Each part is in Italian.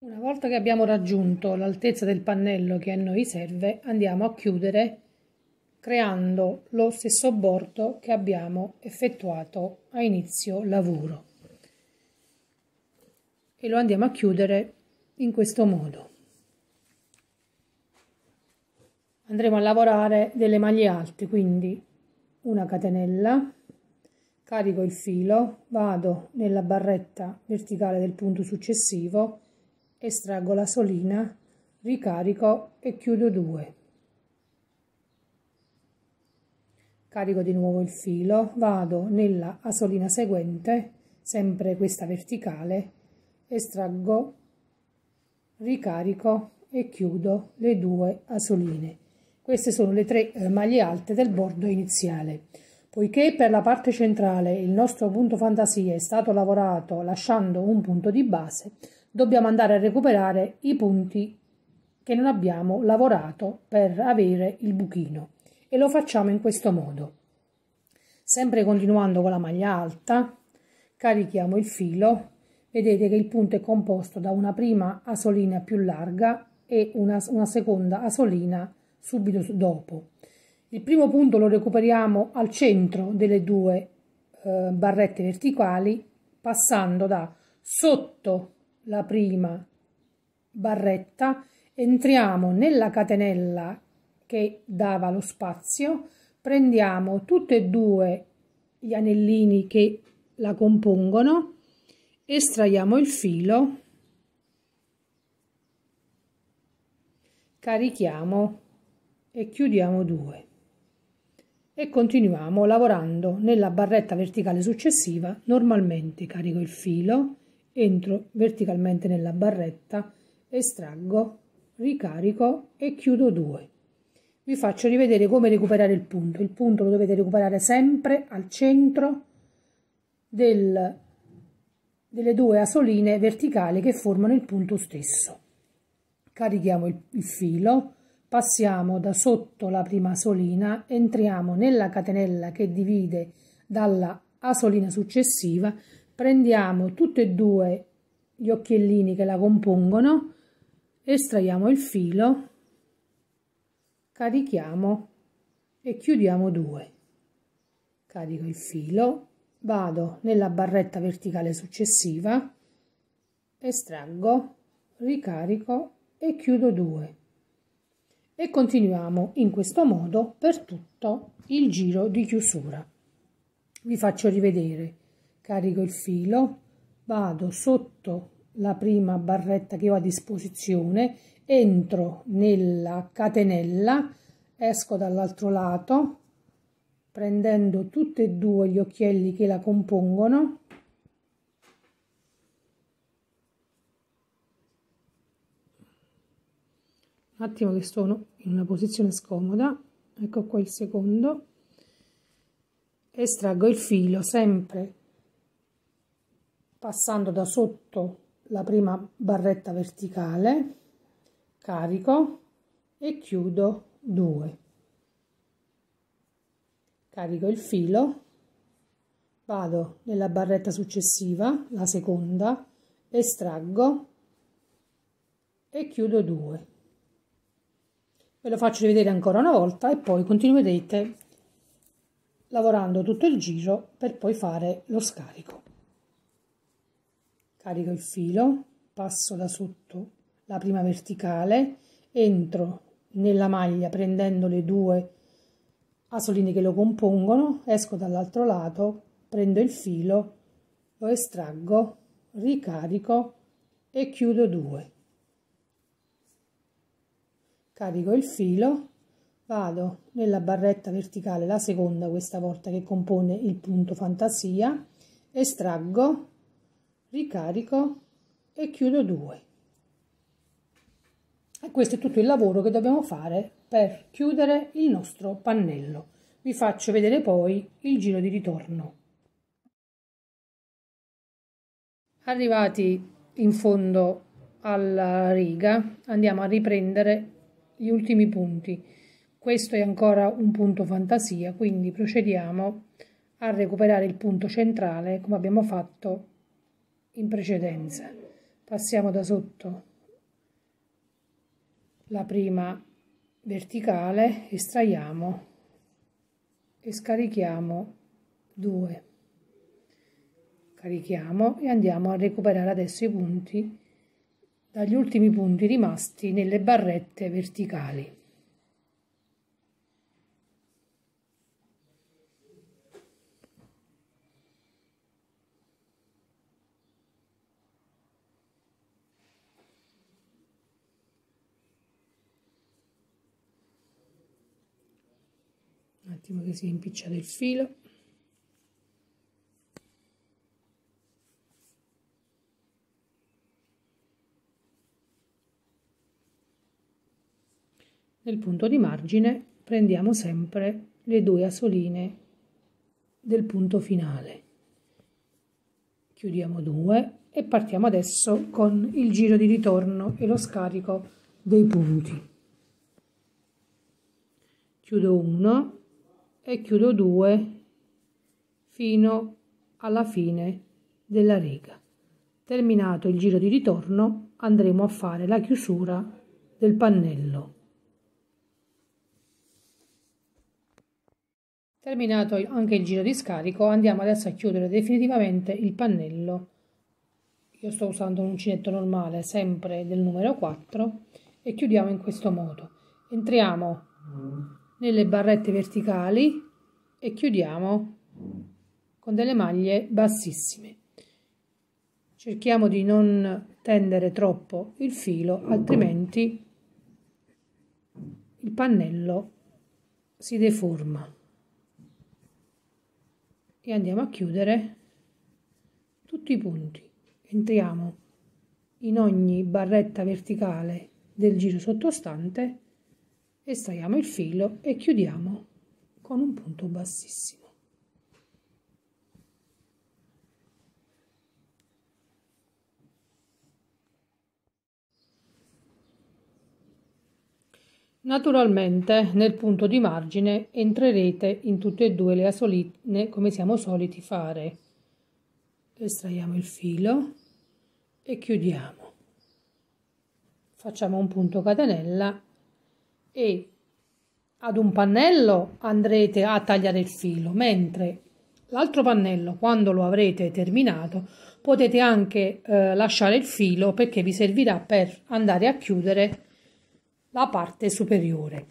Una volta che abbiamo raggiunto l'altezza del pannello che a noi serve, andiamo a chiudere creando lo stesso bordo che abbiamo effettuato a inizio lavoro e lo andiamo a chiudere in questo modo. Andremo a lavorare delle maglie alte, quindi una catenella, carico il filo, vado nella barretta verticale del punto successivo estraggo la solina, ricarico e chiudo due. Carico di nuovo il filo, vado nella asolina seguente, sempre questa verticale, estraggo, ricarico e chiudo le due asoline. Queste sono le tre eh, maglie alte del bordo iniziale. Poiché per la parte centrale il nostro punto fantasia è stato lavorato lasciando un punto di base, dobbiamo andare a recuperare i punti che non abbiamo lavorato per avere il buchino e lo facciamo in questo modo. Sempre continuando con la maglia alta, carichiamo il filo, vedete che il punto è composto da una prima asolina più larga e una, una seconda asolina subito dopo. Il primo punto lo recuperiamo al centro delle due eh, barrette verticali passando da sotto la prima barretta, entriamo nella catenella che dava lo spazio, prendiamo tutti e due gli anellini che la compongono, estraiamo il filo, carichiamo e chiudiamo due e continuiamo lavorando nella barretta verticale successiva normalmente carico il filo entro verticalmente nella barretta, estraggo, ricarico e chiudo due. Vi faccio rivedere come recuperare il punto. Il punto lo dovete recuperare sempre al centro del, delle due asoline verticali che formano il punto stesso. Carichiamo il, il filo, passiamo da sotto la prima asolina, entriamo nella catenella che divide dalla asolina successiva prendiamo tutti e due gli occhiellini che la compongono, estraiamo il filo, carichiamo e chiudiamo due. Carico il filo, vado nella barretta verticale successiva, estraggo, ricarico e chiudo due. E continuiamo in questo modo per tutto il giro di chiusura. Vi faccio rivedere carico il filo vado sotto la prima barretta che ho a disposizione entro nella catenella esco dall'altro lato prendendo tutti e due gli occhielli che la compongono un attimo che sono in una posizione scomoda ecco qua il secondo estraggo il filo sempre passando da sotto la prima barretta verticale carico e chiudo 2 carico il filo vado nella barretta successiva la seconda estraggo e chiudo 2 ve lo faccio rivedere ancora una volta e poi continuerete lavorando tutto il giro per poi fare lo scarico carico il filo, passo da sotto la prima verticale, entro nella maglia prendendo le due asoline che lo compongono, esco dall'altro lato, prendo il filo, lo estraggo, ricarico e chiudo due. Carico il filo, vado nella barretta verticale, la seconda questa volta che compone il punto fantasia, estraggo, ricarico e chiudo due. e questo è tutto il lavoro che dobbiamo fare per chiudere il nostro pannello vi faccio vedere poi il giro di ritorno arrivati in fondo alla riga andiamo a riprendere gli ultimi punti questo è ancora un punto fantasia quindi procediamo a recuperare il punto centrale come abbiamo fatto in precedenza. Passiamo da sotto la prima verticale, estraiamo e scarichiamo 2. Carichiamo e andiamo a recuperare adesso i punti dagli ultimi punti rimasti nelle barrette verticali. attivo che si è impicciato il filo nel punto di margine prendiamo sempre le due asoline del punto finale chiudiamo due e partiamo adesso con il giro di ritorno e lo scarico dei punti chiudo 1 e chiudo 2 fino alla fine della riga terminato il giro di ritorno andremo a fare la chiusura del pannello terminato anche il giro di scarico andiamo adesso a chiudere definitivamente il pannello io sto usando un uncinetto normale sempre del numero 4 e chiudiamo in questo modo entriamo nelle barrette verticali e chiudiamo con delle maglie bassissime cerchiamo di non tendere troppo il filo altrimenti il pannello si deforma e andiamo a chiudere tutti i punti entriamo in ogni barretta verticale del giro sottostante estraiamo il filo e chiudiamo con un punto bassissimo. Naturalmente nel punto di margine entrerete in tutte e due le asoline come siamo soliti fare. Estraiamo il filo e chiudiamo. Facciamo un punto catenella e ad un pannello andrete a tagliare il filo, mentre l'altro pannello, quando lo avrete terminato, potete anche eh, lasciare il filo perché vi servirà per andare a chiudere la parte superiore.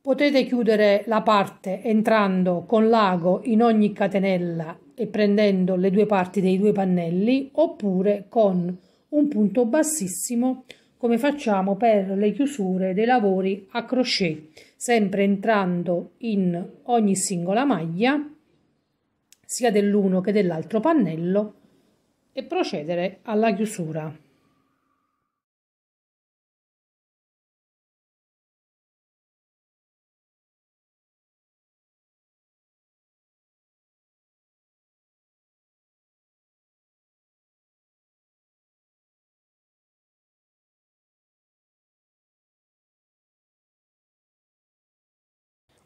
Potete chiudere la parte entrando con l'ago in ogni catenella e prendendo le due parti dei due pannelli oppure con un punto bassissimo come facciamo per le chiusure dei lavori a crochet, sempre entrando in ogni singola maglia, sia dell'uno che dell'altro pannello, e procedere alla chiusura.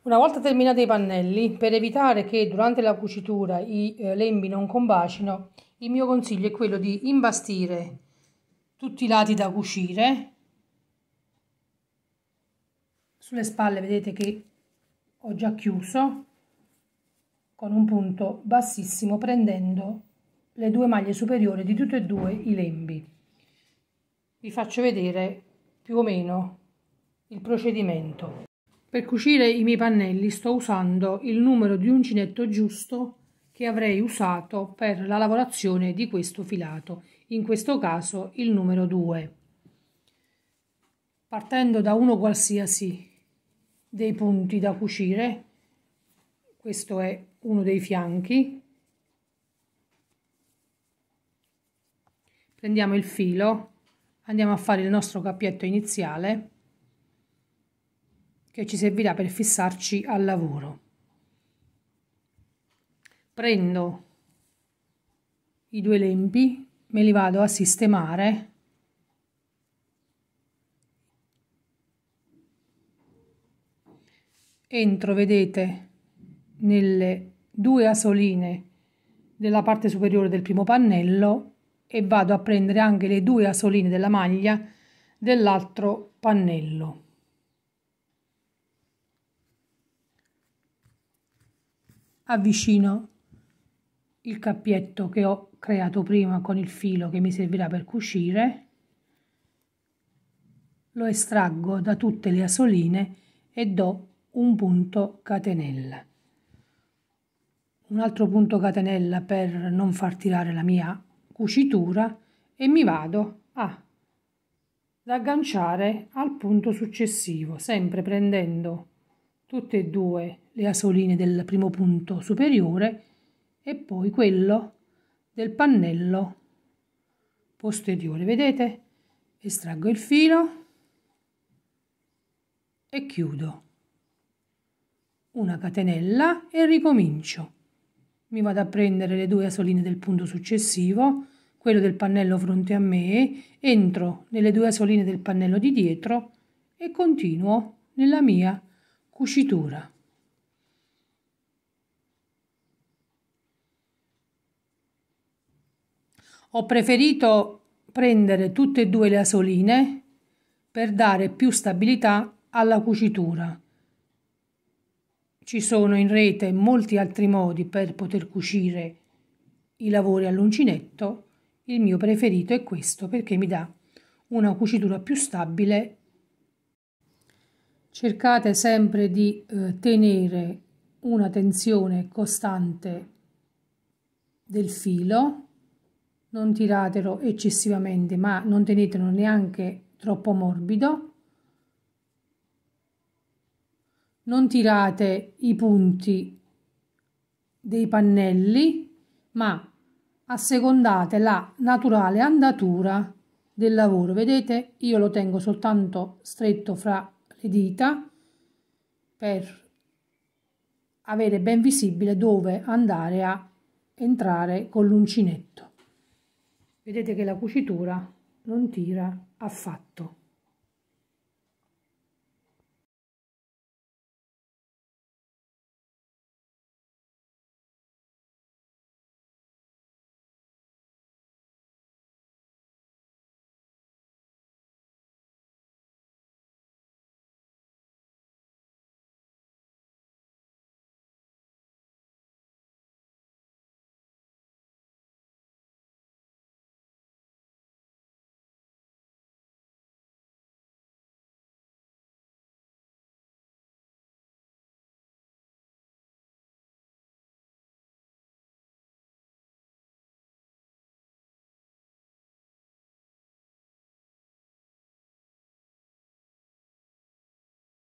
Una volta terminati i pannelli, per evitare che durante la cucitura i eh, lembi non combacino, il mio consiglio è quello di imbastire tutti i lati da cucire. Sulle spalle vedete che ho già chiuso con un punto bassissimo prendendo le due maglie superiori di tutti e due i lembi. Vi faccio vedere più o meno il procedimento. Per cucire i miei pannelli sto usando il numero di uncinetto giusto che avrei usato per la lavorazione di questo filato, in questo caso il numero 2. Partendo da uno qualsiasi dei punti da cucire, questo è uno dei fianchi, prendiamo il filo, andiamo a fare il nostro cappietto iniziale, che ci servirà per fissarci al lavoro. Prendo i due lembi, me li vado a sistemare entro vedete nelle due asoline della parte superiore del primo pannello e vado a prendere anche le due asoline della maglia dell'altro pannello avvicino il cappietto che ho creato prima con il filo che mi servirà per cucire lo estraggo da tutte le asoline e do un punto catenella un altro punto catenella per non far tirare la mia cucitura e mi vado a ad agganciare al punto successivo sempre prendendo tutte e due le asoline del primo punto superiore e poi quello del pannello posteriore. Vedete? Estraggo il filo e chiudo una catenella e ricomincio. Mi vado a prendere le due asoline del punto successivo, quello del pannello fronte a me, entro nelle due asoline del pannello di dietro e continuo nella mia cucitura ho preferito prendere tutte e due le asoline per dare più stabilità alla cucitura ci sono in rete molti altri modi per poter cucire i lavori all'uncinetto il mio preferito è questo perché mi dà una cucitura più stabile cercate sempre di eh, tenere una tensione costante del filo, non tiratelo eccessivamente, ma non tenetelo neanche troppo morbido. Non tirate i punti dei pannelli, ma assecondate la naturale andatura del lavoro. Vedete, io lo tengo soltanto stretto fra le dita per avere ben visibile dove andare a entrare con l'uncinetto. Vedete che la cucitura non tira affatto.